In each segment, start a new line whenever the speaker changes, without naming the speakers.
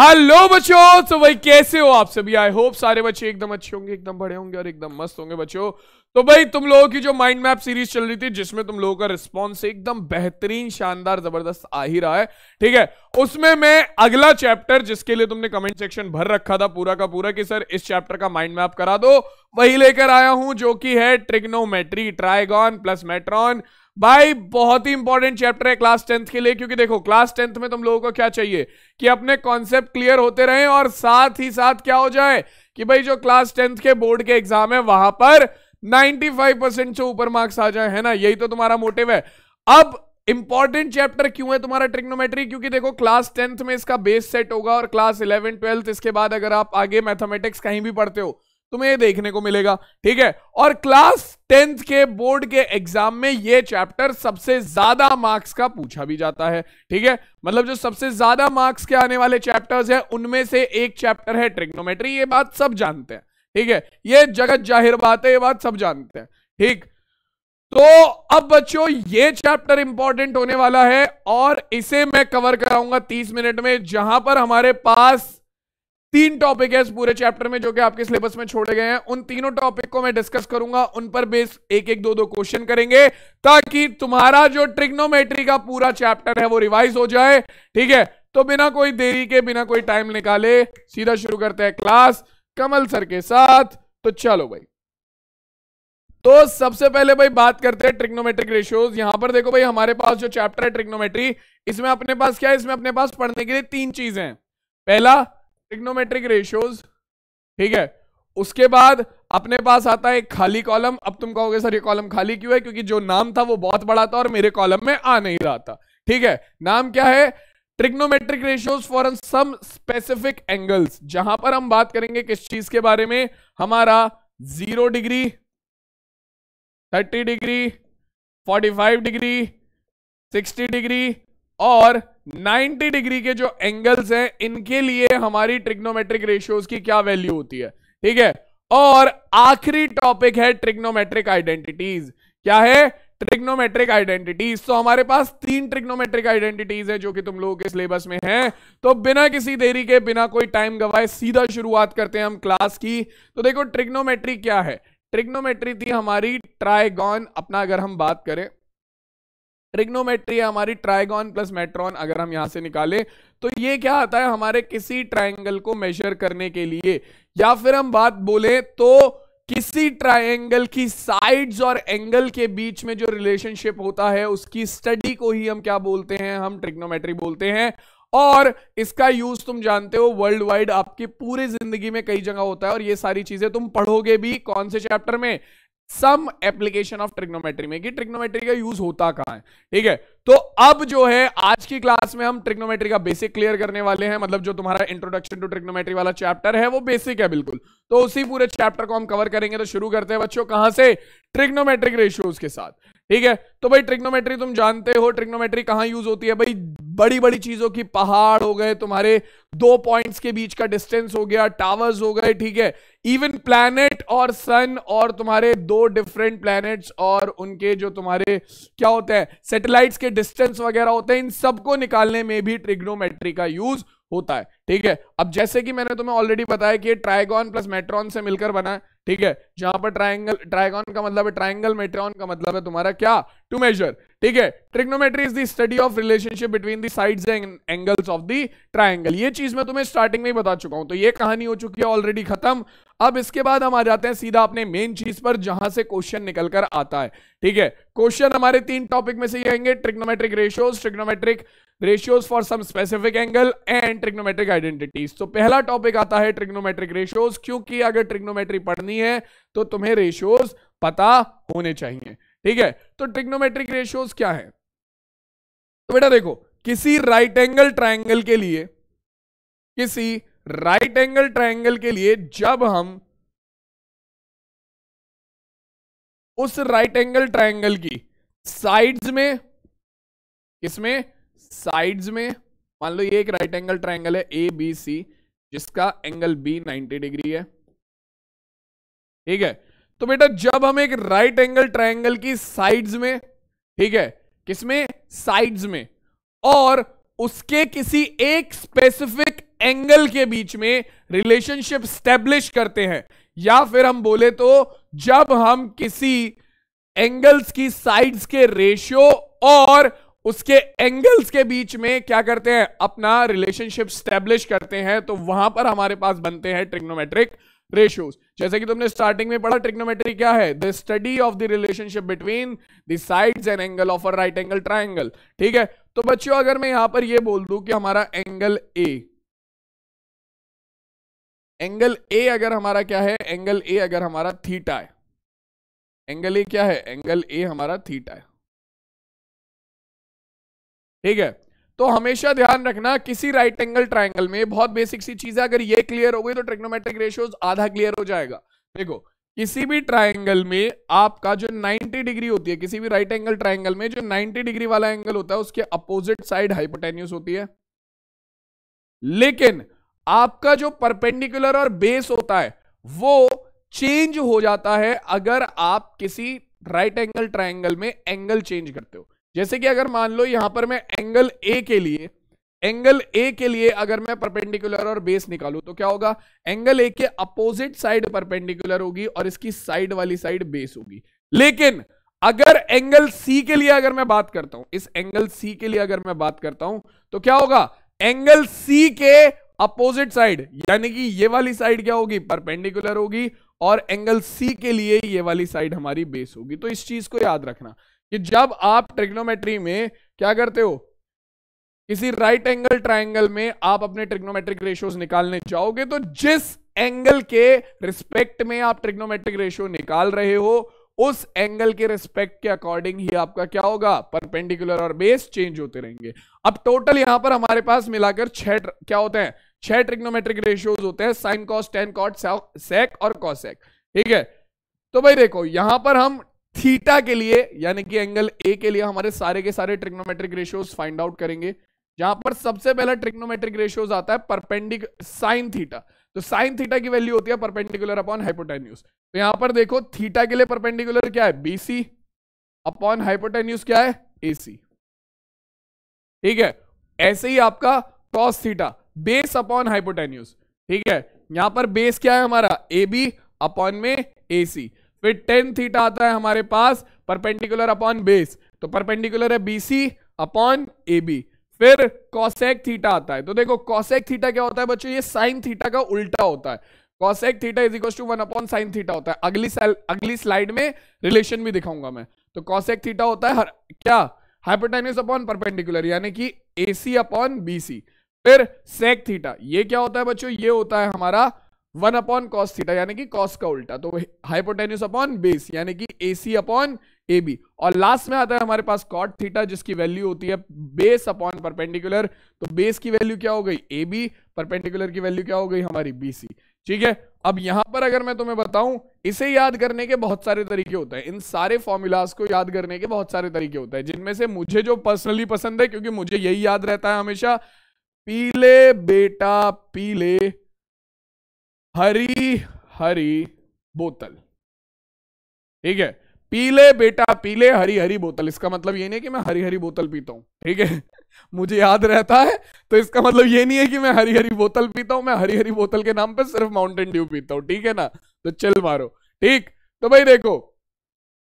hello बच्चों तो भाई कैसे हो आप सभी आई होप सारे बच्चे एकदम अच्छे होंगे एकदम बड़े होंगे और एकदम मस्त होंगे बच्चों तो भाई तुम लोगों की जो माइंड मैप सीरीज चल रही थी जिसमें तुम लोगों का रिस्पॉन्स एकदम बेहतरीन शानदार जबरदस्त आ ही रहा है ठीक है उसमें मैं अगला चैप्टर जिसके लिए तुमने कमेंट सेक्शन भर रखा था पूरा का पूरा कि सर इस चैप्टर का माइंड मैप करा दो वही लेकर आया हूं जो कि है ट्रिग्नोमेट्री ट्राइगॉन प्लस मेट्रॉन भाई बहुत ही इंपॉर्टेंट चैप्टर है क्लास टेंथ के लिए क्योंकि देखो क्लास टेंथ में तुम लोगों को क्या चाहिए कि अपने कॉन्सेप्ट क्लियर होते रहें और साथ ही साथ क्या हो जाए कि भाई जो क्लास टेंथ के बोर्ड के एग्जाम है वहां पर 95 परसेंट से ऊपर मार्क्स आ जाए है ना यही तो तुम्हारा मोटिव है अब इंपॉर्टेंट चैप्टर क्यों है तुम्हारा ट्रिग्नोमेट्री क्योंकि देखो क्लास टेंथ में इसका बेस सेट होगा और क्लास इलेवन ट्वेल्थ इसके बाद अगर आप आगे मैथमेटिक्स कहीं भी पढ़ते हो तुम्हें देखने को मिलेगा ठीक है और क्लास टेंथ के बोर्ड के एग्जाम में ये चैप्टर सबसे ज्यादा मार्क्स का पूछा भी जाता है ठीक है मतलब जो सबसे ज्यादा मार्क्स के आने वाले चैप्टर्स हैं उनमें से एक चैप्टर है ट्रिग्नोमेट्री ये बात सब जानते हैं ठीक है ये जगत जाहिर बात है ये बात सब जानते हैं ठीक तो अब बच्चों ये चैप्टर इंपॉर्टेंट होने वाला है और इसे मैं कवर कराऊंगा तीस मिनट में जहां पर हमारे पास तीन टॉपिक है इस पूरे चैप्टर में जो कि आपके सिलेबस में छोड़े गए हैं उन तीनों टॉपिक को मैं डिस्कस करूंगा उन पर बेस एक एक दो दो क्वेश्चन करेंगे ताकि तुम्हारा जो ट्रिग्नोमेट्री का पूरा चैप्टर है वो रिवाइज हो जाए ठीक है तो बिना कोई देरी के बिना कोई टाइम निकाले सीधा शुरू करते हैं क्लास कमल सर के साथ तो चलो भाई तो सबसे पहले भाई बात करते हैं ट्रिग्नोमेट्रिक रेशियोज यहां पर देखो भाई हमारे पास जो चैप्टर है ट्रिग्नोमेट्री इसमें अपने पास क्या है इसमें अपने पास पढ़ने के लिए तीन चीजें हैं पहला ट्रिग्नोमेट्रिक रेशियोज ठीक है उसके बाद अपने पास आता है खाली कॉलम अब तुम कहोगे सर ये कॉलम खाली क्यों है क्योंकि जो नाम था वो बहुत बड़ा था और मेरे कॉलम में आ नहीं रहा था ठीक है नाम क्या है trigonometric ratios for some specific angles जहां पर हम बात करेंगे किस चीज के बारे में हमारा zero degree thirty degree forty five degree sixty degree और 90 डिग्री के जो एंगल्स हैं इनके लिए हमारी ट्रिग्नोमेट्रिक रेशियोज की क्या वैल्यू होती है ठीक है और आखिरी टॉपिक है ट्रिग्नोमेट्रिक आइडेंटिटीज क्या है ट्रिग्नोमेट्रिक आइडेंटिटीज तो हमारे पास तीन ट्रिग्नोमेट्रिक आइडेंटिटीज है जो कि तुम लोगों के सिलेबस में हैं तो बिना किसी देरी के बिना कोई टाइम गवाए सीधा शुरुआत करते हैं हम क्लास की तो देखो ट्रिग्नोमेट्री क्या है ट्रिग्नोमेट्री थी हमारी ट्राइगॉन अपना अगर हम बात करें ट्रिग्नोमेट्री है हमारी ट्राइगॉन प्लस मेट्रॉन अगर हम यहां से निकालें तो ये क्या आता है हमारे किसी ट्राइंगल को मेजर करने के लिए या फिर हम बात बोले तो किसी ट्राइंगल की साइड्स और एंगल के बीच में जो रिलेशनशिप होता है उसकी स्टडी को ही हम क्या बोलते हैं हम ट्रिग्नोमेट्री बोलते हैं और इसका यूज तुम जानते हो वर्ल्ड वाइड आपकी पूरी जिंदगी में कई जगह होता है और ये सारी चीजें तुम पढ़ोगे भी कौन से चैप्टर में सम एप्लीकेशन ऑफ ट्रिग्नोमेट्री में कि ट्रिग्नोमेट्री का यूज होता कहां है ठीक है तो अब जो है आज की क्लास में हम ट्रिग्नोमेट्री का बेसिक क्लियर करने वाले हैं मतलब जो तुम्हारा इंट्रोडक्शन टू ट्रिग्नोमेट्री वाला चैप्टर है वो बेसिक है बिल्कुल तो उसी पूरे चैप्टर को हम कवर करेंगे तो शुरू करते हैं बच्चों कहां से ट्रिग्नोमेट्रिक रेशियोज के साथ ठीक है तो भाई ट्रिग्नोमेट्री तुम जानते हो ट्रिग्नोमेट्री कहां यूज होती है भाई बड़ी बड़ी चीजों की पहाड़ हो गए तुम्हारे दो पॉइंट्स के बीच का डिस्टेंस हो गया टावर्स हो गए ठीक है इवन प्लैनेट और सन और तुम्हारे दो डिफरेंट प्लैनेट्स और उनके जो तुम्हारे क्या होते हैं सेटेलाइट्स के डिस्टेंस वगैरह होते हैं इन सबको निकालने में भी ट्रिग्नोमेट्री का यूज होता है ठीक है अब जैसे कि मैंने तुम्हें ऑलरेडी बताया कि ट्राइगॉन प्लस मेट्रॉन से मिलकर बना है ठीक है जहां पर ट्राइंगल ट्राइगॉन का मतलब है ट्राइंगल मेट्रॉन का मतलब है तुम्हारा क्या टू मेजर ठीक है trigonometry is the study of relationship between the sides and angles of the triangle ये चीज मैं तुम्हें स्टार्टिंग में ही बता चुका हूं तो ये कहानी हो चुकी है ऑलरेडी खत्म अब इसके बाद हम आ जाते हैं सीधा अपने मेन चीज पर जहां से क्वेश्चन निकल कर आता है ठीक है क्वेश्चन हमारे तीन टॉपिक में से ये आएंगे trigonometric ratios trigonometric ratios for some specific angle and trigonometric identities तो पहला टॉपिक आता है ट्रिग्नोमेट्रिक रेशियोज क्योंकि अगर ट्रिग्नोमेट्री पढ़नी है तो तुम्हें रेशियोज पता होने चाहिए ठीक है तो ट्रिग्नोमेट्रिक रेशियोज क्या है तो बेटा देखो किसी राइट एंगल ट्राइंगल के लिए किसी राइट एंगल ट्राइंगल के लिए जब हम उस राइट एंगल ट्राइंगल की साइड्स में इसमें साइड्स में मान लो ये एक राइट एंगल ट्राइंगल है ए बी सी जिसका एंगल बी 90 डिग्री है ठीक है तो बेटा जब हम एक राइट एंगल ट्राइंगल की साइड्स में ठीक है किसमें साइड्स में और उसके किसी एक स्पेसिफिक एंगल के बीच में रिलेशनशिप स्टेब्लिश करते हैं या फिर हम बोले तो जब हम किसी एंगल्स की साइड्स के रेशियो और उसके एंगल्स के बीच में क्या करते हैं अपना रिलेशनशिप स्टेब्लिश करते हैं तो वहां पर हमारे पास बनते हैं ट्रिग्नोमेट्रिक रेशियोज जैसे कि तुमने स्टार्टिंग में पढ़ा ट्रिग्नोमेट्री क्या है the study of the relationship between the sides and angle of a right angle triangle ठीक है तो बच्चों अगर मैं यहां पर यह बोल दू कि हमारा एंगल ए एंगल ए अगर हमारा क्या है एंगल ए अगर हमारा थीटा है एंगल ए क्या है एंगल ए हमारा थीटा है ठीक है तो हमेशा ध्यान रखना किसी राइट एंगल ट्राइंगल में बहुत बेसिक सी चीज है अगर ये क्लियर हो गई तो ट्रिग्नोमेट्रिक रेशियोज आधा क्लियर हो जाएगा देखो किसी भी ट्राइंगल में आपका जो 90 डिग्री होती है किसी भी राइट एंगल ट्राइंगल में जो 90 डिग्री वाला एंगल होता है उसके अपोजिट साइड हाइपोटेन्यूस होती है लेकिन आपका जो परपेंडिकुलर और बेस होता है वो चेंज हो जाता है अगर आप किसी राइट एंगल ट्राइंगल में एंगल चेंज करते हो जैसे कि अगर मान लो यहां पर मैं एंगल ए के लिए एंगल ए के लिए अगर मैं परपेंडिकुलर और बेस निकालू तो क्या होगा एंगल ए के अपोजिट साइड परपेंडिकुलर होगी और इसकी साइड वाली साइड बेस होगी लेकिन अगर एंगल सी के लिए अगर मैं बात करता हूं इस एंगल सी के लिए अगर मैं बात करता हूं तो क्या होगा एंगल सी के अपोजिट साइड यानी कि ये वाली साइड क्या होगी परपेंडिकुलर होगी और एंगल सी के लिए ये वाली साइड हमारी बेस होगी तो इस चीज को याद रखना कि जब आप ट्रिग्नोमेट्री में क्या करते हो किसी राइट एंगल ट्राइंगल में आप अपने ट्रिग्नोमेट्रिक रेशियोज निकालने जाओगे तो जिस एंगल के रिस्पेक्ट में आप ट्रिग्नोमेट्रिक रेशियो निकाल रहे हो उस एंगल के रिस्पेक्ट के अकॉर्डिंग ही आपका क्या होगा परपेंडिकुलर और बेस चेंज होते रहेंगे अब टोटल यहां पर हमारे पास मिलाकर छह क्या होते हैं छह ट्रिग्नोमेट्रिक रेशियोज होते हैं sine cos tan cot sec और कॉसेक ठीक है तो भाई देखो यहां पर हम थीटा के लिए यानी कि एंगल ए के लिए हमारे सारे के सारे ट्रिग्नोमेट्रिक रेशियोज फाइंड आउट करेंगे जहां पर सबसे पहला ट्रिग्नोमेट्रिक रेशियोज आता है परपेंडिक साइन थीटा तो साइन थीटा की वैल्यू होती है परपेंडिकुलर अपॉन हाइपोटेन्यूस तो यहां पर देखो थीटा के लिए परपेंडिकुलर क्या है बीसी अपॉन हाइपोटेन्यूस क्या है एसी ठीक है ऐसे ही आपका cos theta base upon hypotenuse ठीक है यहां पर बेस क्या है हमारा ए बी अपॉन में ए सी फिर टेन थीटा आता है हमारे पास परपेंडिकुलर अपॉन बेस तो परपेंडिकुलर है बीसी अपॉन ए बी फिर कॉसेक थीटा आता है तो देखो कॉसेक थीटा क्या होता है बच्चों ये साइन थीटा का उल्टा होता है cosec theta is equal to one upon sine theta होता है अगली अगली स्लाइड में रिलेशन भी दिखाऊंगा मैं तो कॉसेक थीटा होता है हर, क्या हाइपोटेन्यूस अपॉन परपेंडिकुलर यानी कि ए सी अपॉन बी सी फिर सेक थीटा ये क्या होता है बच्चों ये होता है हमारा वन अपॉन कॉस थीटा यानी कि कॉस का उल्टा तो हाइपोटेन्यूस अपॉन बेस यानी कि सी अपॉन ए बी और लास्ट में आता है हमारे पास कॉट थीटा जिसकी वैल्यू होती है बेस अपॉन परपेंडिकुलर तो बेस की वैल्यू क्या हो गई ए बी परपेंडिकुलर की वैल्यू क्या हो गई हमारी बी सी ठीक है अब यहां पर अगर मैं तुम्हें बताऊं इसे याद करने के बहुत सारे तरीके होते हैं इन सारे फॉर्मूलाज को याद करने के बहुत सारे तरीके होते हैं जिनमें से मुझे जो पर्सनली पसंद है क्योंकि मुझे यही याद रहता है हमेशा पीले बेटा पीले हरी हरी बोतल ठीक है पीले बेटा पीले हरी हरी बोतल इसका मतलब ये नहीं कि मैं हरी हरी बोतल पीता हूं ठीक है मुझे याद रहता है तो इसका मतलब ये नहीं है कि मैं हरी हरी बोतल पीता हूं मैं हरी हरी बोतल के नाम पर सिर्फ माउंटेन ड्यू पीता हूं ठीक है ना तो चल मारो ठीक तो भाई देखो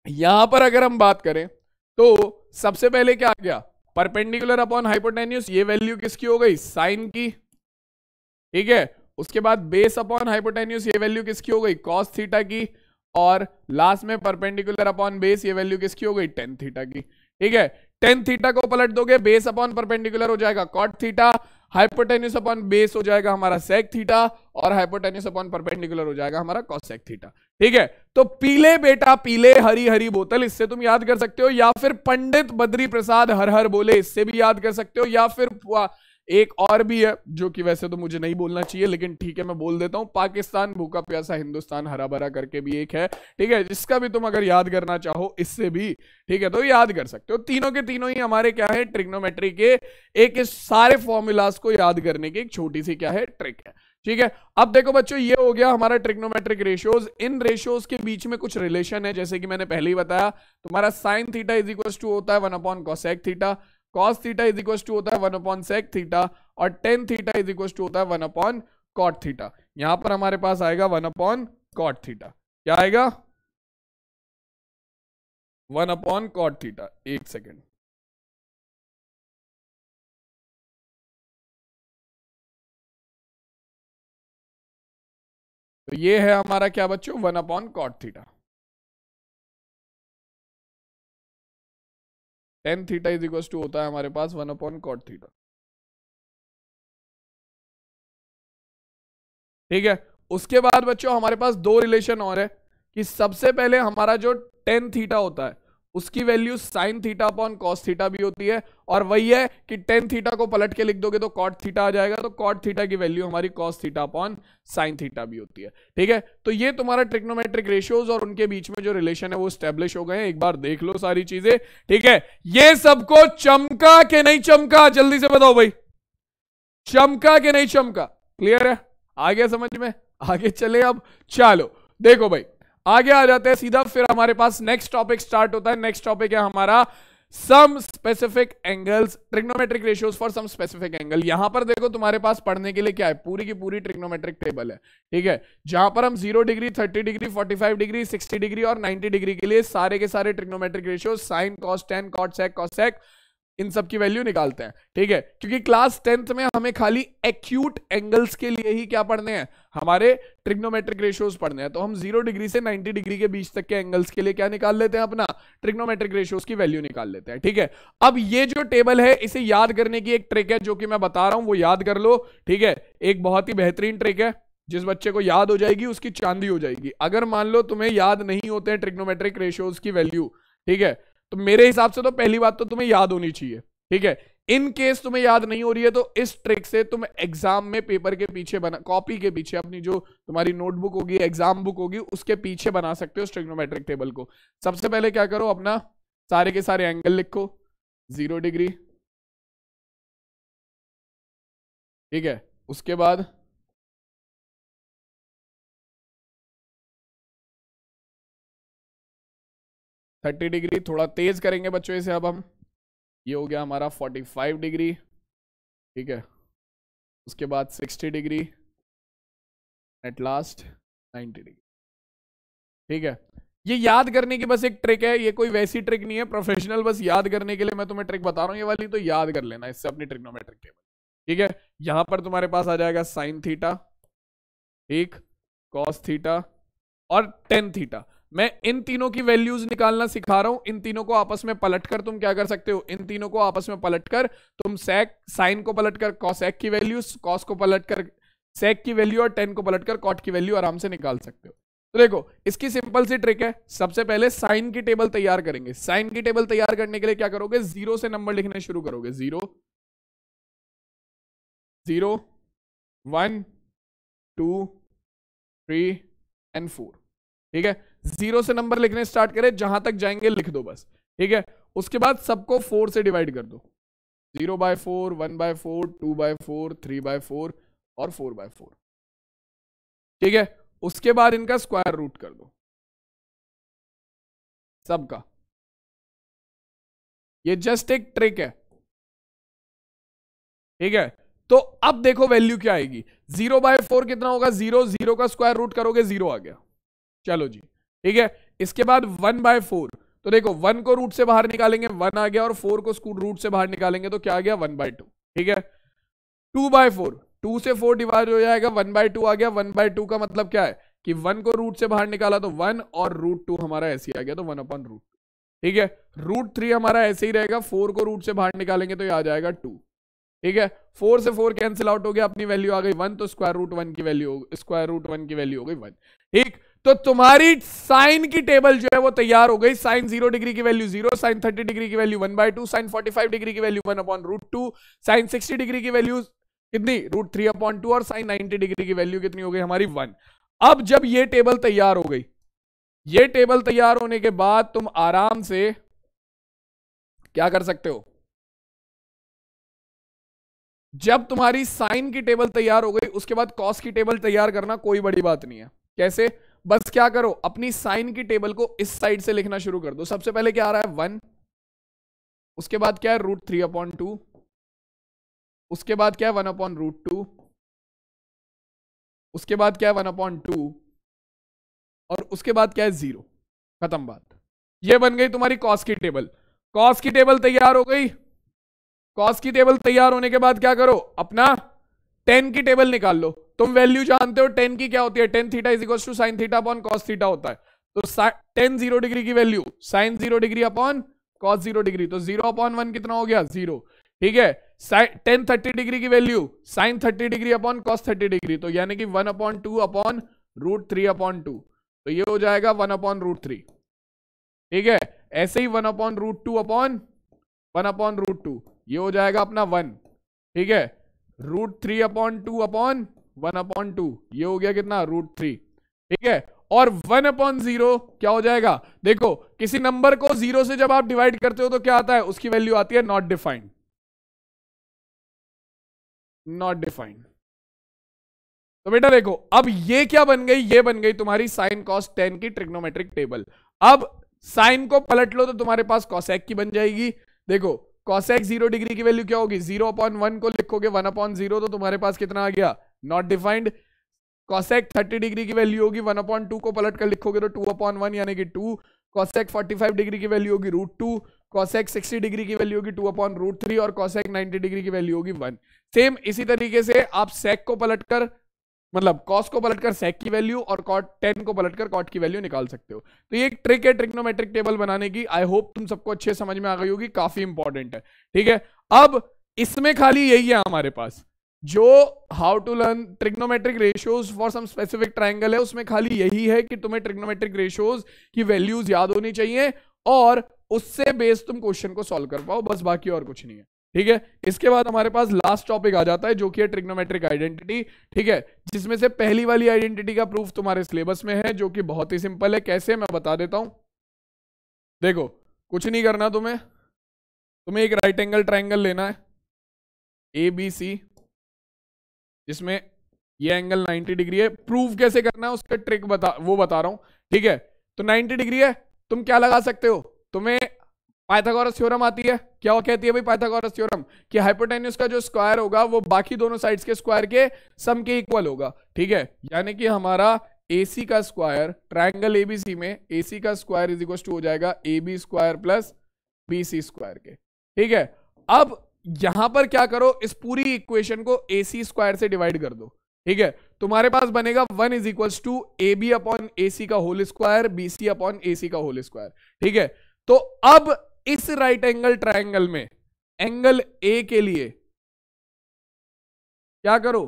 यहां पर अगर हम बात करें तो सबसे पहले क्या आ गया परपेंडिकुलर अपॉन हाइपोटेन्यूस ये वैल्यू किसकी हो गई साइन की ठीक है उसके बाद बेस अपॉन हाइपोटेन्यूस ये वैल्यू किसकी हो गई कॉस थीटा की और लास्ट में परपेंडिकुलर अपॉन बेस ये वैल्यू किसकी हो गई टेन थीटा की ठीक है टेन थीटा को पलट दोगे बेस अपॉन परपेंडिकुलर हो जाएगा cot theta hypotenuse upon base हो जाएगा हमारा सेक थीटा और हाइपोटेन्यूस अपॉन परपेंडिकुलर हो जाएगा हमारा कॉसेक थीटा ठीक है तो पीले बेटा पीले हरी हरी बोतल इससे तुम याद कर सकते हो या फिर पंडित बद्री प्रसाद हर हर बोले इससे भी याद कर सकते हो या फिर एक और भी है जो कि वैसे तो मुझे नहीं बोलना चाहिए लेकिन ठीक है मैं बोल देता हूं पाकिस्तान भूखा प्यासा हिंदुस्तान हरा भरा करके भी एक है ठीक है जिसका भी तुम अगर याद करना चाहो इससे भी ठीक है तो याद कर सकते हो तीनों के तीनों ही हमारे क्या है ट्रिग्नोमेट्री के एक इस सारे फॉर्मूलाज को याद करने की एक छोटी सी क्या है ट्रिक है ठीक है अब देखो बच्चों ये हो गया हमारा ट्रिग्नोमेट्रिक रेशियोज इन रेशियोज के बीच में कुछ रिलेशन है जैसे कि मैंने पहले ही बताया तुम्हारा sine theta is equal to होता है one upon cosec theta cos theta is equal to होता है वन अपॉन सेक थीटा और tan theta is equal to होता है वन अपॉन कॉट थीटा यहां पर हमारे पास आएगा वन अपॉन कॉट थीटा क्या आएगा वन अपॉन कॉट थीटा एक सेकेंड
तो ये है हमारा क्या बच्चों one upon cot theta
tan theta is equal to होता है हमारे पास वन अपॉन कॉट थीटा ठीक है उसके बाद बच्चों हमारे पास दो रिलेशन और है कि सबसे पहले हमारा जो टेन थीटा होता है उसकी value sine theta upon cos theta भी होती है और वही है कि टेन थीटा को पलट के लिख दोगे तो कॉट थीटा आ जाएगा तो कॉट थीटा की वैल्यू हमारी cos theta upon sine theta भी होती है ठीक है तो ये तुम्हारा ट्रिक्नोमेट्रिक रेशियोज और उनके बीच में जो रिलेशन है वो स्टेब्लिश हो गए हैं एक बार देख लो सारी चीजें ठीक है ये सबको चमका के नहीं चमका जल्दी से बताओ भाई चमका के नहीं चमका क्लियर है आ गया समझ में आगे चले अब चलो देखो भाई आगे आ जाते हैं सीधा फिर हमारे पास नेक्स्ट टॉपिक स्टार्ट होता है नेक्स्ट टॉपिक है हमारा some specific angles trigonometric ratios for some specific angle यहां पर देखो तुम्हारे पास पढ़ने के लिए क्या है पूरी की पूरी ट्रिग्नोमेट्रिक टेबल है ठीक है जहां पर हम zero degree thirty degree forty five degree sixty degree और नाइनटी डिग्री के लिए सारे के सारे trigonometric ratios sine cos tan cot sec cosec इन सब की वैल्यू निकालते हैं ठीक है क्योंकि क्लास टेंथ में हमें खाली एक्यूट एंगल्स के लिए ही क्या पढ़ने हैं हमारे ट्रिग्नोमेट्रिक रेशियोज पढ़ने हैं तो हम जीरो डिग्री से नाइनटी डिग्री के बीच तक के एंगल्स के लिए क्या निकाल लेते हैं अपना ट्रिग्नोमेट्रिक रेशियोज की वैल्यू निकाल लेते हैं ठीक है अब ये जो टेबल है इसे याद करने की एक ट्रिक है जो कि मैं बता रहा हूं वो याद कर लो ठीक है एक बहुत ही बेहतरीन ट्रिक है जिस बच्चे को याद हो जाएगी उसकी चांदी हो जाएगी अगर मान लो तुम्हें याद नहीं होते हैं ट्रिग्नोमेट्रिक रेशियोज की वैल्यू ठीक है तो मेरे हिसाब से तो पहली बात तो तुम्हें याद होनी चाहिए ठीक है इन केस तुम्हें याद नहीं हो रही है तो इस ट्रिक से तुम एग्जाम में पेपर के पीछे बना कॉपी के पीछे अपनी जो तुम्हारी नोटबुक होगी एग्जाम बुक होगी उसके पीछे बना सकते हो स्ट्रिग्नोमेट्रिक टेबल को सबसे पहले क्या करो अपना सारे के सारे एंगल लिखो जीरो डिग्री ठीक है उसके बाद थर्टी डिग्री थोड़ा तेज करेंगे बच्चों इसे अब हम ये हो गया हमारा फोर्टी फाइव डिग्री ठीक है उसके बाद sixty degree at last ninety degree ठीक है ये याद करने की बस एक ट्रिक है ये कोई वैसी ट्रिक नहीं है प्रोफेशनल बस याद करने के लिए मैं तुम्हें ट्रिक बता रहा हूँ ये वाली तो याद कर लेना इससे अपनी ट्रिक्नोमेट्रिक टेबल ठीक है यहां पर तुम्हारे पास आ जाएगा साइन थीटा ठीक कॉस थीटा और टेन थीटा मैं इन तीनों की वैल्यूज निकालना सिखा रहा हूं इन तीनों को आपस में पलट कर तुम क्या कर सकते हो इन तीनों को आपस में पलट कर तुम सेक साइन को पलट कर कॉसेक की वैल्यूज कॉस को पलट कर सेक की वैल्यू और टेन को पलट कर कॉट की वैल्यू आराम से निकाल सकते हो तो देखो इसकी सिंपल सी ट्रिक है सबसे पहले साइन की टेबल तैयार करेंगे साइन की टेबल तैयार करने के लिए क्या करोगे जीरो से नंबर लिखने शुरू करोगे zero zero one two three and four ठीक है जीरो से नंबर लिखने स्टार्ट करें जहां तक जाएंगे लिख दो बस ठीक है उसके बाद सबको फोर से डिवाइड कर दो zero by four one by four two by four three by four और फोर बाय फोर ठीक है उसके बाद इनका स्क्वायर रूट कर दो
सबका ये
जस्ट एक ट्रिक है ठीक है तो अब देखो वैल्यू क्या आएगी जीरो बाय फोर कितना होगा जीरो जीरो का स्क्वायर रूट करोगे जीरो आ गया चलो जी ठीक है इसके बाद वन बाय फोर तो देखो वन को रूट से बाहर निकालेंगे वन आ गया और फोर को स्कूल रूट से बाहर निकालेंगे तो क्या आ गया वन बाय टू ठीक है टू बाय फोर टू से फोर डिवाइड हो जाएगा वन बाय टू आ गया वन बाय टू का मतलब क्या है कि वन को रूट से बाहर निकाला तो वन और रूट टू हमारा ऐसे ही आ गया तो वन अपॉन रूट ठीक है रूट थ्री हमारा ऐसे ही रहेगा फोर को रूट से बाहर निकालेंगे तो ये आ जाएगा टू ठीक है फोर से फोर कैंसिल आउट हो गया अपनी वैल्यू आ गई वन तो स्क्वायर रूट वन की वैल्यू स्क्वायर रूट वन की वैल्यू हो गई वन ठीक तो तुम्हारी साइन की टेबल जो है वो तैयार हो गई साइन जीरो डिग्री की value zero sine thirty degree की value one by two sine forty five degree की value one upon root two sine sixty degree की वैल्यू कितनी रूट थ्री अपॉन टू और साइन नाइनटी डिग्री की value कितनी हो गई हमारी वन अब जब ये टेबल तैयार हो गई ये टेबल तैयार होने के बाद तुम आराम से क्या कर सकते हो जब तुम्हारी साइन की टेबल तैयार हो गई उसके बाद कॉस की टेबल तैयार करना कोई बड़ी बात नहीं है कैसे बस क्या करो अपनी साइन की टेबल को इस साइड से लिखना शुरू कर दो सबसे पहले क्या आ रहा है वन उसके बाद क्या है रूट थ्री अपॉन टू उसके बाद क्या है वन अपॉन रूट टू उसके बाद क्या है वन अपॉन टू और उसके बाद क्या है जीरो खत्म बात ये बन गई तुम्हारी कॉस की टेबल कॉस की टेबल तैयार हो गई कॉस की टेबल तैयार होने के बाद क्या करो अपना टेन की टेबल निकाल लो तुम वैल्यू जानते हो टेन की क्या होती है tan theta is equal to sine theta upon cos theta होता है तो टेन जीरो डिग्री की value sine zero degree upon cos zero degree तो जीरो अपॉन वन कितना हो गया जीरो ठीक है टेन थर्टी डिग्री की value sine thirty degree upon cos thirty degree तो यानी कि one upon two upon root three upon two तो ये हो जाएगा वन अपॉन रूट थ्री ठीक है ऐसे ही one upon root two upon one upon root two ये हो जाएगा अपना वन ठीक है root three upon two upon one upon two ये हो गया कितना रूट थ्री ठीक है और वन अपॉन जीरो क्या हो जाएगा देखो किसी नंबर को जीरो से जब आप डिवाइड करते हो तो क्या आता है उसकी वैल्यू आती है नॉट डिफाइंड नॉट डिफाइंड तो बेटा देखो अब ये क्या बन गई ये बन गई तुम्हारी साइन कॉस टेन की ट्रिग्नोमेट्रिक टेबल अब साइन को पलट लो तो तुम्हारे पास कॉसेक की बन जाएगी देखो कॉसेक जीरो डिग्री की वैल्यू क्या होगी जीरो अपॉन वन को लिखोगे वन अपॉन जीरो तो तुम्हारे पास कितना आ गया not defined cosec thirty degree की वैल्यू होगी वन अपॉन टू को पलट कर लिखोगे तो टू अपॉन वन यानी कि two cosec forty five degree की वैल्यू होगी root two cosec sixty degree की वैल्यू होगी टू अपॉन रूट थ्री और कॉसेक नाइन्टी डिग्री की वैल्यू होगी वन सेम इसी तरीके से आप सेक को पलट कर मतलब कॉस को पलटकर सेक की वैल्यू और कॉट टेन को पलटकर कॉट की वैल्यू निकाल सकते हो तो ये एक ट्रिक है ट्रिग्नोमेट्रिक टेबल बनाने की आई होप तुम सबको अच्छे समझ में आ गई होगी काफी इंपॉर्टेंट है ठीक है अब इसमें खाली यही है हमारे पास जो how to learn trigonometric ratios for some specific triangle है उसमें खाली यही है कि तुम्हें ट्रिग्नोमेट्रिक रेशियोज की वैल्यूज याद होनी चाहिए और उससे बेस तुम क्वेश्चन को सॉल्व कर पाओ बस बाकी और कुछ नहीं है ठीक है इसके बाद हमारे पास लास्ट टॉपिक आ जाता है जो कि है ट्रिग्नोमेट्रिक आइडेंटिटी ठीक है जिसमें से पहली वाली आइडेंटिटी का प्रूफ तुम्हारे सिलेबस में है जो कि बहुत ही सिंपल है कैसे मैं बता देता हूं देखो कुछ नहीं करना तुम्हें तुम्हें एक राइट एंगल ट्राइंगल लेना है ए बी सी जिसमें ये एंगल 90 डिग्री है प्रूफ कैसे करना है उसका ट्रिक बता वो बता रहा हूं ठीक है तो 90 डिग्री है तुम क्या लगा सकते हो तुम्हें पाइथागोरस थ्योरम आती है क्या वो कहती है भाई पाइथागोरस थ्योरम कि हाइपोटेन्यूस का जो स्क्वायर होगा वो बाकी दोनों साइड्स के स्क्वायर के सम के इक्वल होगा ठीक है यानी कि हमारा एसी का स्क्वायर ट्राइंगल एबीसी में एसी का स्क्वायर इज इक्वल टू हो जाएगा A B square plus B C square के ठीक है अब यहां पर क्या करो इस पूरी इक्वेशन को ए सी स्क्वायर से डिवाइड कर दो ठीक है तुम्हारे पास बनेगा one is equal to A B upon A C का whole square B C upon A C का होल स्क्वायर ठीक है तो अब इस राइट एंगल ट्राइंगल में एंगल ए के लिए क्या करो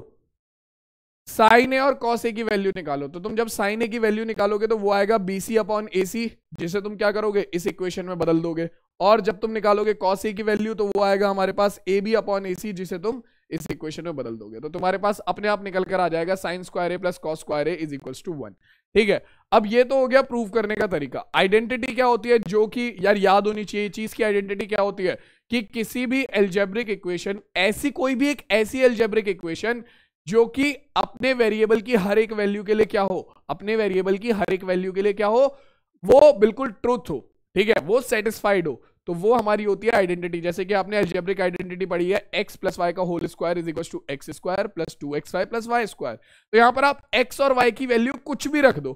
साइन ए और कॉस ए की वैल्यू निकालो तो तुम जब साइन ए की वैल्यू निकालोगे तो वो आएगा बीसी अपॉन सी जिसे तुम क्या करोगे इस इक्वेशन में बदल दोगे और जब तुम निकालोगे कॉस ए की वैल्यू तो वो आएगा हमारे पास ए बी अपॉन ए सी जिसे तुम इस इक्वेशन में बदल दोगे तो तुम्हारे पास अपने आप निकल कर आ जाएगा sine square A plus cos square A is equal to one ठीक है अब ये तो हो गया प्रूफ करने का तरीका आइडेंटिटी क्या होती है जो कि यार याद होनी चाहिए चीज की आइडेंटिटी क्या होती है कि किसी भी एल्जेब्रिक इक्वेशन ऐसी कोई भी एक ऐसी एल्जेब्रिक इक्वेशन जो कि अपने वेरिएबल की हर एक वैल्यू के लिए क्या हो अपने वेरिएबल की हर एक वैल्यू के लिए क्या हो वो बिल्कुल ट्रूथ हो ठीक है वो सेटिस्फाइड हो तो वो हमारी होती है आइडेंटिटी जैसे कि आपने एल्जेब्रिक आइडेंटिटी पढ़ी है एक्स प्लस वाई का whole square is equal to X square plus two X Y plus Y square तो यहाँ पर आप एक्स और वाई की वैल्यू कुछ भी रख दो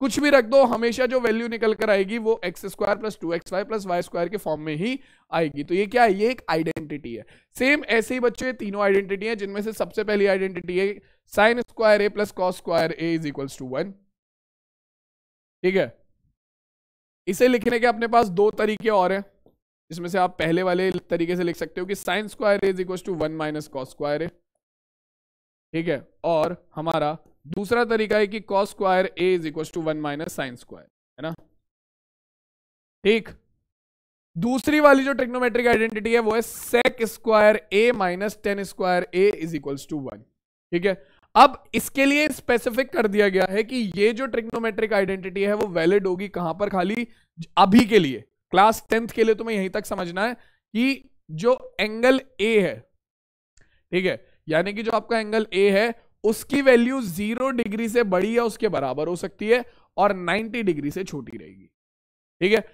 कुछ भी रख दो हमेशा जो वैल्यू निकल कर आएगी वो X square plus two X Y plus Y square के फॉर्म में ही आएगी तो ये क्या है ये एक आइडेंटिटी है सेम ऐसे ही बच्चों तीनों आइडेंटिटी है जिनमें से सबसे पहली आइडेंटिटी है sine square A plus cos square A is equals to one ठीक है इसे लिखने के अपने पास दो तरीके और हैं इसमें से आप पहले वाले तरीके से लिख सकते हो कि sine square is equal to one minus cos square ठीक है और हमारा दूसरा तरीका है कि cos square A is equal to one minus sine square है ना ठीक दूसरी वाली जो टेक्नोमेट्रिक आइडेंटिटी है वो है sec square A minus tan square A is equals to one ठीक है अब इसके लिए स्पेसिफिक कर दिया गया है कि ये जो ट्रिग्नोमेट्रिक आइडेंटिटी है वो वैलिड होगी कहां पर खाली अभी के लिए क्लास टेंथ के लिए तुम्हें यहीं तक समझना है कि जो एंगल ए है ठीक है यानी कि जो आपका एंगल ए है उसकी वैल्यू जीरो डिग्री से बड़ी या उसके बराबर हो सकती है और नाइनटी डिग्री से छोटी रहेगी ठीक है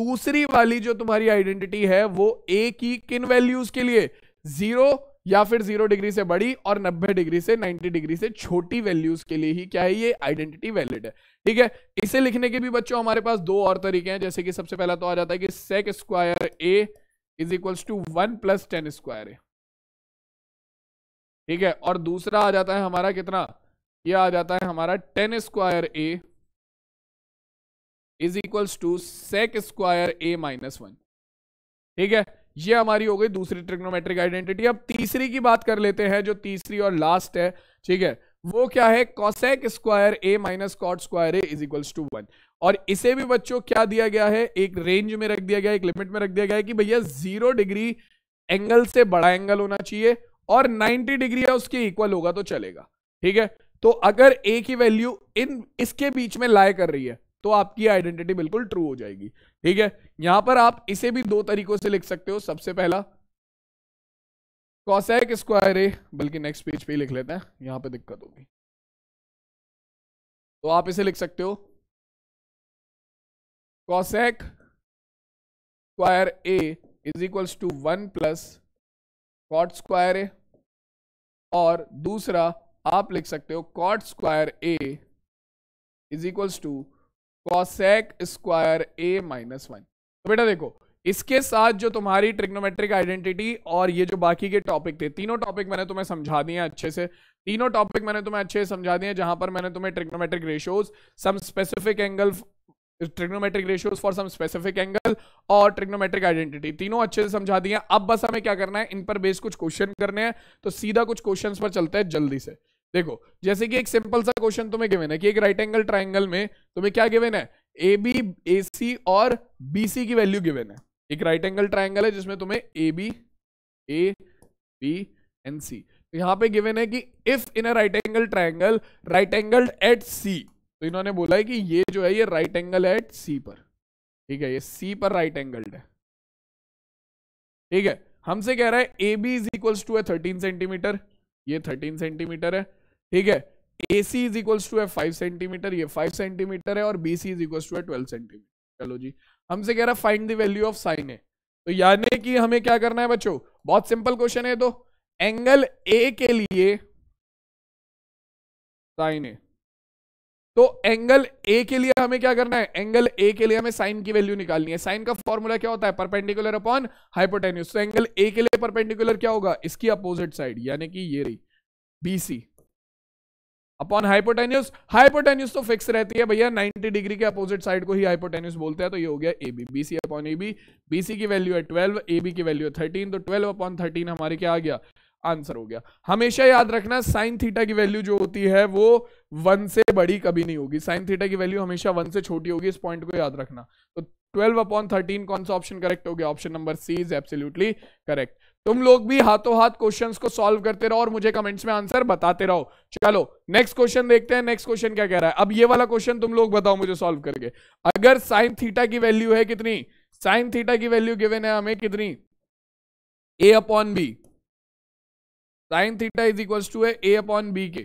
दूसरी वाली जो तुम्हारी आइडेंटिटी है वो ए की किन वैल्यूज के लिए जीरो या फिर जीरो डिग्री से बड़ी और नब्बे डिग्री से नाइनटी डिग्री से छोटी वैल्यूज के लिए ही क्या है ये आइडेंटिटी वैलिड है ठीक है इसे लिखने के भी बच्चों हमारे पास दो और तरीके हैं जैसे कि सबसे पहला तो आ जाता है कि sec square A is equals to one plus tan square A ठीक है और दूसरा आ जाता है हमारा कितना ये आ जाता है हमारा tan square A is equals to sec square A minus one ठीक है ये हमारी हो गई दूसरी ट्रिग्नोमेट्रिक आइडेंटिटी अब तीसरी की बात कर लेते हैं जो तीसरी और लास्ट है ठीक है वो क्या है cosec square A minus cot square A is equals to one और इसे भी बच्चों क्या दिया गया है एक रेंज में रख दिया गया एक लिमिट में रख दिया गया है कि भैया जीरो डिग्री एंगल से बड़ा एंगल होना चाहिए और नाइनटी डिग्री है उसके इक्वल होगा तो चलेगा ठीक है तो अगर ए की वैल्यू इन इसके बीच में लाए कर रही है तो आपकी आइडेंटिटी बिल्कुल ट्रू हो जाएगी ठीक है यहां पर आप इसे भी दो तरीकों से लिख सकते हो सबसे पहला कॉसैक स्क्वायर ए बल्कि नेक्स्ट पेज पे ही लिख लेते हैं
यहां पे दिक्कत होगी तो आप इसे लिख सकते हो cosec square A is equals
to one plus cot square A और दूसरा आप लिख सकते हो cot square A is equals to cosec square A minus one तो बेटा देखो इसके साथ जो तुम्हारी ट्रिग्नोमेट्रिक आइडेंटिटी और ये जो बाकी के टॉपिक थे तीनों टॉपिक मैंने तुम्हें समझा दिए अच्छे से तीनों टॉपिक मैंने तुम्हें अच्छे से समझा दिए जहां पर मैंने तुम्हें trigonometric ratios some specific angle trigonometric ratios for some specific angle और ट्रिग्नोमेट्रिक आइडेंटिटी तीनों अच्छे से समझा दिए अब बस हमें क्या करना है इन पर बेस कुछ क्वेश्चन करने हैं तो सीधा कुछ क्वेश्चन पर चलते हैं जल्दी से देखो जैसे कि एक सिंपल सा क्वेश्चन तुम्हें गिवन है कि एक राइट एंगल ट्राइंगल में तुम्हें क्या गिवन है ए बी ए सी और बी सी की वैल्यू गिवेन है एक राइट एंगल ट्राइंगल है जिसमें तुम्हें A B A B and C यहां पे गिवन है कि if in a right angle triangle right angle at C तो इन्होंने बोला है कि ये जो है ये राइट एंगल एट सी पर ठीक है ये सी पर राइट एंगल्ड है ठीक है हमसे कह रहा है A B is equals to है थर्टीन सेंटीमीटर ये थर्टीन सेंटीमीटर है ठीक है A C is equals to है फाइव सेंटीमीटर ये फाइव सेंटीमीटर है और B C is equal to है ट्वेल्व सेंटीमीटर चलो जी हमसे कह रहा find the value of sine A तो यानी कि हमें क्या करना है बच्चों बहुत सिंपल क्वेश्चन है तो एंगल ए के लिए साइन ए तो एंगल ए के लिए हमें क्या करना है एंगल ए के लिए हमें साइन की वैल्यू निकालनी है साइन का फॉर्मूला क्या होता है परपेंडिकुलर अपॉन हाइपोटेन्यूस तो एंगल ए के लिए परपेंडिकुलर क्या होगा इसकी अपोजिट साइड यानी कि ये रही बीसी अपॉन हाइपोटेन्यूस हाइपोटेन्यूस तो फिक्स रहती है भैया 90 डिग्री के अपोजिट साइड को ही हाइपोटेन्यूस बोलते हैं तो ये हो गया A B B C upon A B B C की वैल्यू है 12 ए बी की वैल्यू है 13 तो 12 अपॉन 13 हमारे क्या आ गया आंसर हो गया हमेशा याद रखना साइन थीटा की वैल्यू जो होती है वो वन से बड़ी कभी नहीं होगी साइन थीटा की वैल्यू हमेशा वन से छोटी होगी इस पॉइंट को याद रखना तो ट्वेल्व अपॉन थर्टीन कौन सा ऑप्शन करेक्ट हो गया option number C is absolutely correct तुम लोग भी हाथों हाथ क्वेश्चन को सॉल्व करते रहो और मुझे कमेंट्स में आंसर बताते रहो चलो नेक्स्ट क्वेश्चन देखते हैं नेक्स्ट क्वेश्चन क्या कह रहा है अब ये वाला क्वेश्चन तुम लोग बताओ मुझे सॉल्व करके अगर साइन थीटा की वैल्यू है कितनी साइन थीटा की वैल्यू गिवेन है हमें कितनी A upon B sine theta is equal to है ए अपॉन बी के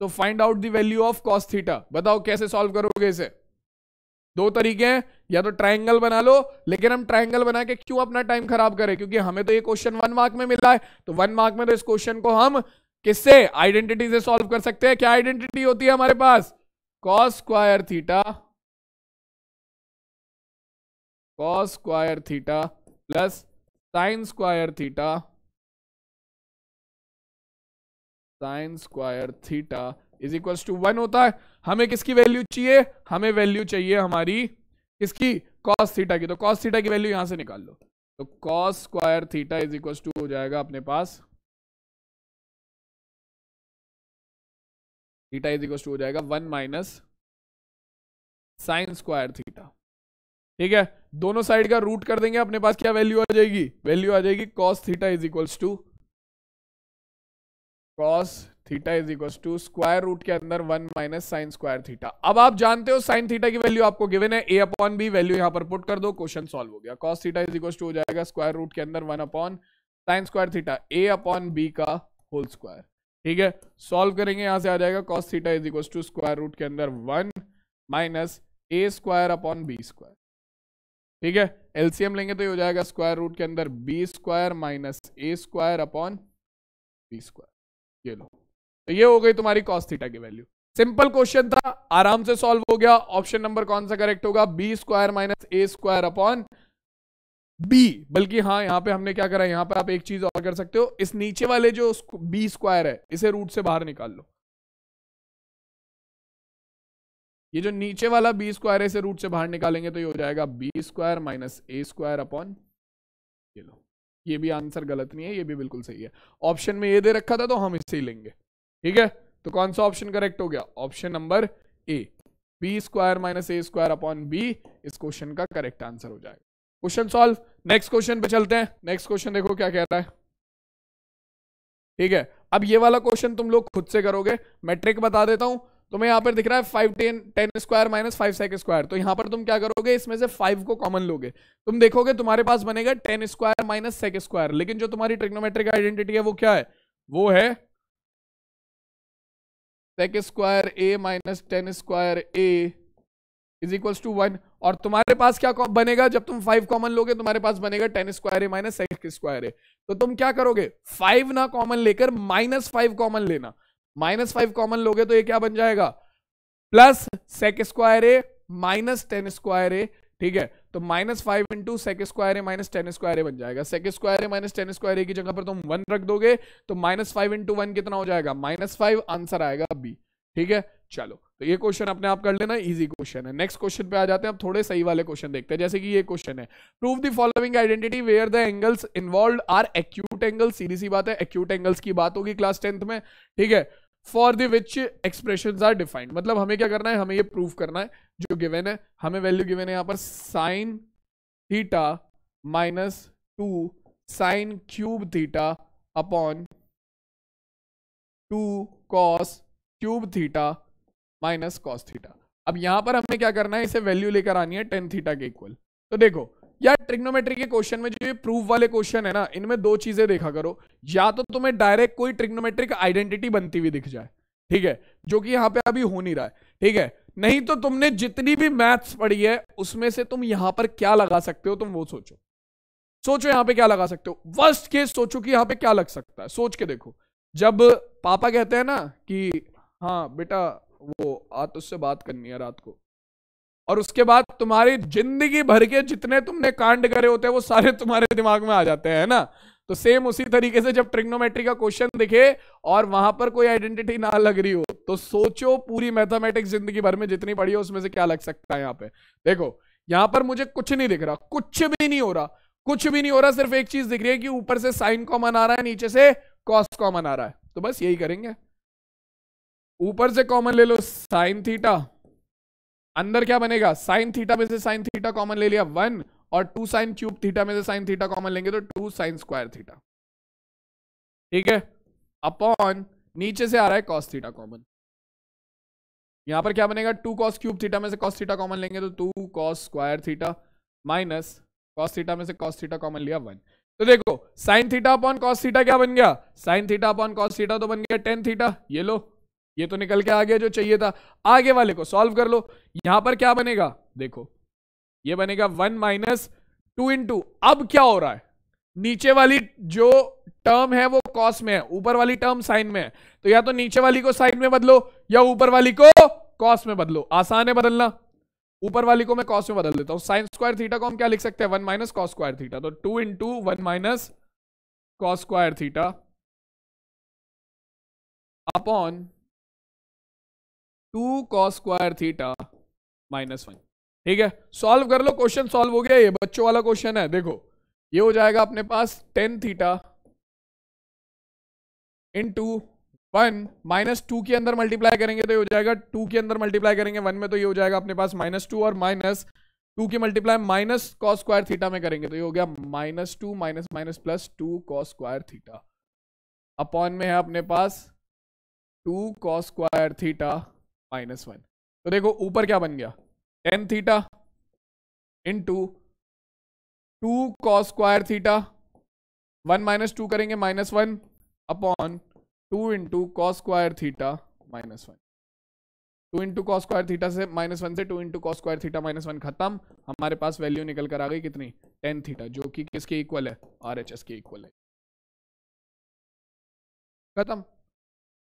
तो find out the value of cos theta बताओ कैसे सॉल्व करोगे इसे दो तरीके हैं या तो ट्राइंगल बना लो लेकिन हम ट्राइंगल बना के क्यों अपना टाइम खराब करें क्योंकि हमें तो ये क्वेश्चन वन मार्क में मिला है तो वन मार्क में तो इस क्वेश्चन को हम किससे आइडेंटिटी से सॉल्व कर सकते हैं क्या आइडेंटिटी होती है हमारे पास cos square theta cos square theta plus sine square theta sine square theta is equal to one होता है हमें किसकी वैल्यू चाहिए हमें वैल्यू चाहिए हमारी किसकी कॉस थीटा की तो कॉस थीटा की वैल्यू यहां से निकाल लो तो cos square theta is equal to हो जाएगा अपने पास थीटा इज इक्वल टू हो जाएगा one minus sine square theta ठीक है दोनों साइड का रूट कर देंगे अपने पास क्या वैल्यू आ जाएगी वैल्यू आ जाएगी cos theta is equals to cos theta is equal to square root के अंदर one minus sine square theta अब आप जानते हो साइन थीटा की वैल्यू आपको गिवन है ए अपॉन बी वैल्यू यहां पर पुट कर दो क्वेश्चन सॉल्व हो गया cos theta is equal to हो जाएगा स्क्वायर रूट के अंदर one upon sine square theta A upon B का होल स्क्वायर ठीक है सॉल्व करेंगे यहां से आ जाएगा cos theta is equal to square root के अंदर one minus A square upon B square ठीक है एलसीएम लेंगे तो ये हो जाएगा स्क्वायर रूट के अंदर B square minus A square upon B square ये लो तो ये हो गई तुम्हारी कॉस्ट थीटा की वैल्यू सिंपल क्वेश्चन था आराम से सॉल्व हो गया ऑप्शन नंबर कौन सा करेक्ट होगा B square minus A square upon B बल्कि हाँ यहाँ पे हमने क्या करा यहाँ पे आप एक चीज और कर सकते हो इस नीचे वाले जो बी स्क्वायर है इसे रूट से बाहर निकाल लो ये जो नीचे वाला बी स्क्वायर है इसे रूट से बाहर निकालेंगे तो ये हो जाएगा B square minus A square upon ये लो ये भी आंसर गलत नहीं है ये भी बिल्कुल सही है ऑप्शन में ये दे रखा था तो हम इससे ही लेंगे ठीक है तो कौन सा ऑप्शन करेक्ट हो गया option number A B square minus A square upon B इस क्वेश्चन का करेक्ट आंसर हो जाएगा क्वेश्चन सॉल्व नेक्स्ट क्वेश्चन पे चलते हैं नेक्स्ट क्वेश्चन देखो क्या कहता है ठीक है अब ये वाला क्वेश्चन तुम लोग खुद से करोगे मैं ट्रिक बता देता हूं तुम्हें तो यहाँ पर दिख रहा है five tan tan square minus five sec square तो यहाँ पर तुम क्या करोगे इसमें से फाइव को कॉमन लोगे तुम देखोगे तुम्हारे पास बनेगा tan square minus sec square लेकिन जो तुम्हारी ट्रिग्नोमेट्रिक आइडेंटिटी है वो क्या है वो है sec square A minus tan square A is equals to one और तुम्हारे पास क्या बनेगा जब तुम फाइव कॉमन लोगे तुम्हारे पास बनेगा tan square A minus sec square A तो तुम क्या करोगे फाइव ना कॉमन लेकर माइनस फाइव कॉमन लेना माइनस फाइव कॉमन लोगे तो ये क्या बन जाएगा plus sec square A minus tan square A ठीक है तो minus five into sec square A minus tan square A बन जाएगा sec square A minus tan square A की जगह पर तुम वन रख दोगे तो माइनस फाइव इंटू वन कितना हो जाएगा माइनस फाइव आंसर आएगा बी ठीक है चलो तो ये क्वेश्चन अपने आप कर लेना इजी क्वेश्चन है नेक्स्ट क्वेश्चन पे आ जाते हैं अब थोड़े सही वाले क्वेश्चन देखते हैं जैसे कि ये क्वेश्चन है prove the following identity where the angles involved are acute angle सीधी सी बात है एक्यूट एंगल्स की बात होगी क्लास टेंथ में ठीक है for which expression are defined मतलब हमें क्या करना है हमें ये प्रूव करना है जो गिवेन है हमें वैल्यू गिवेन है यहां पर sine theta minus two sine cube theta upon two cos cube theta minus cos theta अब यहां पर हमें क्या करना है इसे वैल्यू लेकर आनी है टेन थीटा के इक्वल तो देखो या ट्रिग्नोमेट्री के क्वेश्चन में जो ये प्रूफ वाले क्वेश्चन है ना इनमें दो चीजें देखा करो या तो तुम्हें डायरेक्ट कोई ट्रिग्नोमेट्रिक आइडेंटिटी बनती हुई दिख जाए ठीक है जो कि यहाँ पे अभी हो नहीं रहा है ठीक है नहीं तो तुमने जितनी भी मैथ्स पढ़ी है उसमें से तुम यहां पर क्या लगा सकते हो तुम वो सोचो सोचो यहां पे क्या लगा सकते हो वर्स्ट केस सोचो कि यहां पे क्या लग सकता है सोच के देखो जब पापा कहते हैं ना कि हाँ बेटा वो आ तो उससे बात करनी है रात को और उसके बाद तुम्हारी जिंदगी भर के जितने तुमने कांड करे होते हैं वो सारे तुम्हारे दिमाग में आ जाते हैं ना तो सेम उसी तरीके से जब ट्रिग्नोमेट्री का क्वेश्चन दिखे और वहां पर कोई आइडेंटिटी ना लग रही हो तो सोचो पूरी मैथमेटिक्स जिंदगी भर में जितनी पढ़ी हो उसमें से क्या लग सकता है यहाँ पे देखो यहां पर मुझे कुछ नहीं दिख रहा कुछ भी नहीं हो रहा कुछ भी नहीं हो रहा सिर्फ एक चीज दिख रही है कि ऊपर से साइन कॉमन आ रहा है नीचे से कॉस कॉमन आ रहा है तो बस यही करेंगे ऊपर से कॉमन ले लो साइन थीटा अंदर क्या बनेगा साइन थीटा में से साइन थीटा कॉमन ले लिया वन और टू साइन क्यूब थीटा में से साइन थीटा कॉमन लेंगे तो टू साइन स्क्वायर थीटा ठीक है अपॉन नीचे से आ रहा है कॉस थीटा कॉमन यहां पर क्या बनेगा टू कॉस क्यूब थीटा में से कॉस थीटा कॉमन लेंगे तो two cos square theta minus cos theta में से कॉस थीटा कॉमन लिया वन तो देखो sine theta upon cos theta क्या बन गया sine theta upon cos theta तो बन गया टेन थीटा ये लो ये तो निकल के आ गया जो चाहिए था आगे वाले को सॉल्व कर लो यहां पर क्या बनेगा देखो ये बनेगा one minus two into अब क्या हो रहा है नीचे वाली जो टर्म है वो कॉस में है ऊपर वाली टर्म साइन में है तो या तो नीचे वाली को साइन में बदलो या ऊपर वाली को कॉस में बदलो आसान है बदलना ऊपर वाली को मैं कॉस में बदल देता हूं साइन स्क्वायर थीटा को हम क्या लिख सकते हैं one minus cos square theta तो two into one minus cos square theta upon two cos square theta minus one ठीक है सॉल्व कर लो क्वेश्चन सॉल्व हो गया ये बच्चों वाला क्वेश्चन है देखो ये हो जाएगा अपने पास tan theta into one minus two के अंदर मल्टीप्लाई करेंगे तो ये हो जाएगा टू के अंदर मल्टीप्लाई करेंगे वन में तो ये हो जाएगा अपने पास माइनस टू और माइनस टू की multiply minus cos square theta में करेंगे तो ये हो गया minus two minus minus plus two cos square theta upon में है अपने पास two cos square theta minus one तो देखो ऊपर क्या बन गया tan theta into two cos square theta one minus two करेंगे minus one upon two into cos square theta minus one two into cos square theta से minus one से two into cos square theta minus one खत्म हमारे पास value निकल कर आ गई कितनी tan theta जो कि किसके इक्वल है आर एच एस के इक्वल है खत्म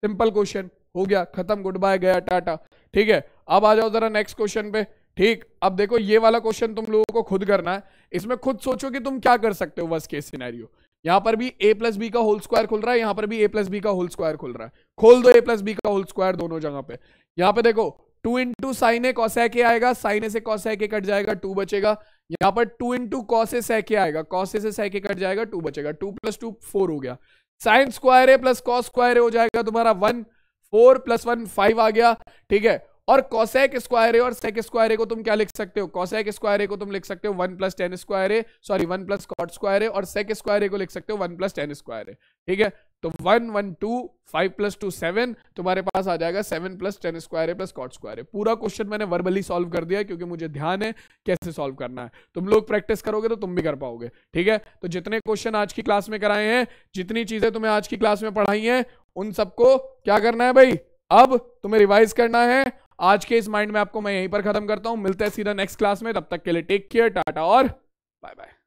सिंपल क्वेश्चन हो गया खत्म गुड बाय गया टाटा ठीक है अब आ जाओ जरा नेक्स्ट क्वेश्चन पे ठीक अब देखो ये वाला क्वेश्चन तुम लोगों को खुद करना है इसमें खुद सोचो कि तुम क्या कर सकते हो बस के सिनेरियो यहां पर भी ए प्लस बी का होल स्क्वायर खुल रहा है यहां पर भी ए प्लस बी का होल स्क्वायर खुल रहा है खोल दो ए प्लस बी का होल स्क्वायर दोनों जगह पे यहां पे देखो two into sine A cos A आएगा साइन ए से कॉस के कट जाएगा टू बचेगा यहाँ पर टू इंटू कॉस ए के आएगा कॉस ए से के कट जाएगा टू बचेगा टू प्लस टू फोर हो गया sine square A plus cos square हो जाएगा तुम्हारा one four plus one five आ गया ठीक है और कॉसैक स्क्वायर है और सेक स्क्वायर को तुम क्या लिख सकते हो कॉसेक स्क्वायर को तुम लिख सकते हो वन प्लस टेन स्क्वायर है sorry one plus cot square है और सेक स्क्वायर को लिख सकते हो वन प्लस टेन स्क्वायर है ठीक है तो one one two five plus two seven तुम्हारे पास आ जाएगा सेवन प्लस टेन स्क्वायर है प्लस कॉट स्क्वायर है पूरा क्वेश्चन मैंने वर्बली सॉल्व कर दिया क्योंकि मुझे ध्यान है कैसे सॉल्व करना है तुम लोग प्रैक्टिस करोगे तो तुम भी कर पाओगे ठीक है तो जितने क्वेश्चन आज की क्लास में कराए हैं जितनी चीजें तुम्हें आज की क्लास में पढ़ाई है उन सबको क्या करना है भाई अब तुम्हें रिवाइज करना है आज के इस माइंड में आपको मैं यहीं पर खत्म करता हूं मिलते हैं सीधा नेक्स्ट क्लास में तब तक के लिए टेक केयर टाटा और बाय बाय